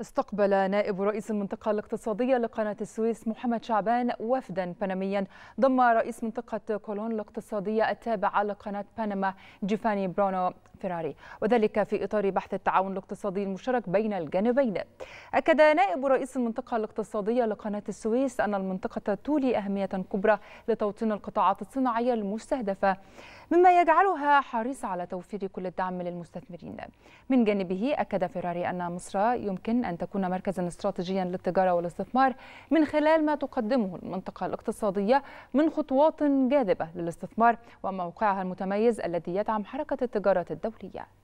استقبل نائب رئيس المنطقة الاقتصادية لقناة السويس محمد شعبان وفدا بنميا ضم رئيس منطقة كولون الاقتصادية التابعة لقناة بنما جيفاني برونو فيراري وذلك في إطار بحث التعاون الاقتصادي المشترك بين الجانبين أكد نائب رئيس المنطقة الاقتصادية لقناة السويس أن المنطقة تولي أهمية كبرى لتوطين القطاعات الصناعية المستهدفة مما يجعلها حريصة على توفير كل الدعم للمستثمرين من جانبه أكد فيراري أن مصر يمكن أن تكون مركزا استراتيجيا للتجارة والاستثمار من خلال ما تقدمه المنطقة الاقتصادية من خطوات جاذبة للاستثمار وموقعها المتميز الذي يدعم حركة التجارة الدولية